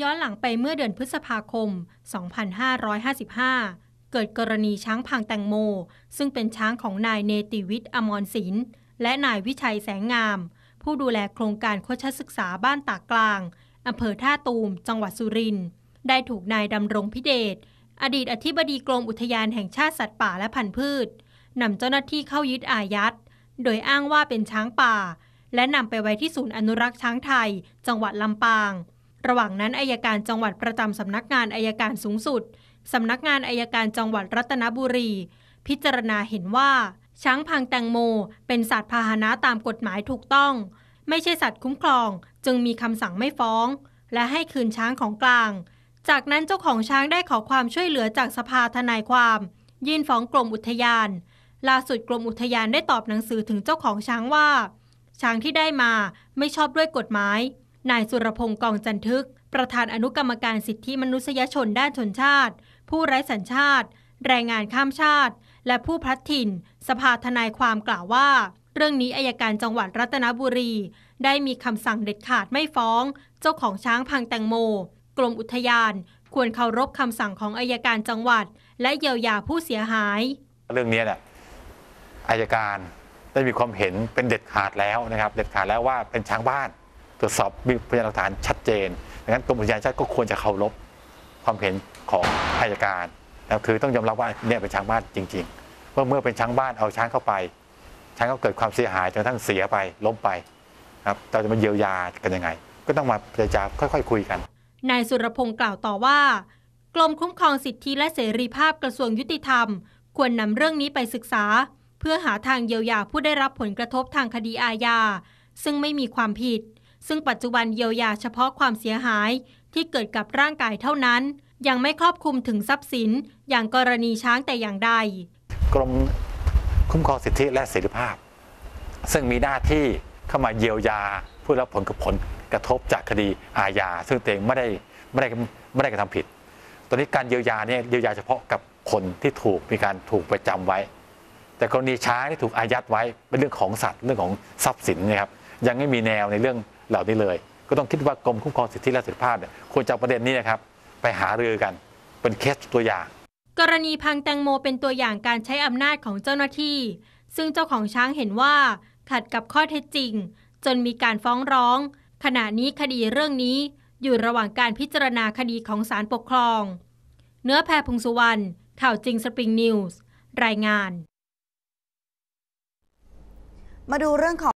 ย้อนหลังไปเมื่อเดือนพฤษภาคม 2555 เกิดกรณีช้างพังแตงโม ซึ่งเป็นช้างของนายเนติวิทย์อมรศิลป์และนายวิชัยแสงงาม ผู้ดูแลโครงการโคชศึกษาบ้านตากกลาง อำเภอท่าตูม จังหวัดสุรินทร์ ได้ถูกนายดำรงพิเดช อดีตอธิบดีกรมอุทยานแห่งชาติสัตว์ป่าและพันธุ์พืช นำเจ้าหน้าที่เข้ายึดอายัด โดยอ้างว่าเป็นช้างป่า และนำไปไว้ที่ศูนย์อนุรักษ์ช้างไทย จังหวัดลำปางระหว่างนั้นอายการจังหวัดประจำสำนักงานอายการสูงสุดสำนักงานอายการจังหวัดรัตนบุรี พิจารณาเห็นว่า ช้างพังแตงโม เป็นสัตว์พาหนะตามกฎหมายถูกต้อง ไม่ใช่สัตว์คุ้มครองจึงมีคำสั่งไม่ฟ้อง และให้คืนช้างของกลาง จากนั้นเจ้าของช้างได้ขอความช่วยเหลือจากสภาทนายความ ยื่นฟ้องกรมอุทยาน ล่าสุดกรมอุทยานได้ตอบหนังสือถึงเจ้าของช้างว่า ช้างที่ได้มาไม่ชอบด้วยกฎหมายนายสุรพงศ์กองจันทึก ประธานอนุกรรมการสิทธิมนุษยชนด้านชนชาติ ผู้ไร้สัญชาติ แรงงานข้ามชาติ และผู้พลัดถิ่น สภาทนายความกล่าวว่า เรื่องนี้อายการจังหวัดรัตนบุรี ได้มีคำสั่งเด็ดขาดไม่ฟ้อง เจ้าของช้างพังแตงโมกรมอุทยาน ควรเคารพคำสั่งของอายการจังหวัดและเยียวยาผู้เสียหาย เรื่องนี้แหละอายการได้มีความเห็นเป็นเด็ดขาดแล้วนะครับเด็ดขาดแล้วว่าเป็นช้างบ้านรวจสอบมีพยานหลักฐานชัดเจนดังนั้นกรมอุทยานชาติก็ควรจะเคารพความเห็นของอายการนะคือต้องยอมรับว่าเนี่ยเป็นช้างบ้านจริงๆื่าเมื่อเป็นช้างบ้านเอาช้างเข้าไป ช้างก็เกิดความเสียหายจนทั้งเสียไปล้มไป ครับ เราจะมาเยียวยากันยังไง ก็ต้องมาเจรจาค่อยๆคคุยกัน นายสุรพงศ์กล่าวต่อว่ากรมคุ้มครองสิทธิและเสรีภาพกระทรวงยุติธรรม ควรนำเรื่องนี้ไปศึกษา เพื่อหาทางเยียวยาผู้ได้รับผลกระทบทางคดีอาญา ซึ่งไม่มีความผิดซึ่งปัจจุบันเยียวยาเฉพาะความเสียหายที่เกิดกับร่างกายเท่านั้นยังไม่ครอบคลุมถึงทรัพย์สินอย่างกรณีช้างแต่อย่างใดกรมคุ้มครองสิทธิและเสรีภาพ ซึ่งมีหน้าที่เข้ามาเยียวยาผู้รับผลกับผลกระทบจากคดีอาญาซึ่งตัวเองไม่ได้ไม่ได้ไม่ได้กระทำผิด ตอนนี้การเยียวยาเนี่ยเยียวยาเฉพาะกับคนที่ถูกมีการถูกประจำไว้ แต่กรณีช้างที่ถูกอายัดไว้เป็นเรื่องของสัตว์เรื่องของทรัพย์สินนะครับยังไม่มีแนวในเรื่องหล่านี้เลยก็ต้องคิดว่ากรมคุ้มครองสิทธิและเสรีภาพเนี่ยควรจะประเด็นนี้นะครับ ไปหารือกัน เป็นเคสตัวอย่าง กรณีพังแตงโมเป็นตัวอย่างการใช้อำนาจของเจ้าหน้าที่ ซึ่งเจ้าของช้างเห็นว่า ขัดกับข้อเท็จจริง จนมีการฟ้องร้อง ขณะนี้คดีเรื่องนี้อยู่ระหว่างการพิจารณาคดีของศาลปกครอง เนื้อแพรพงสุวรรณข่าวจริงสปริงนิวส์ รายงาน มาดูเรื่องของ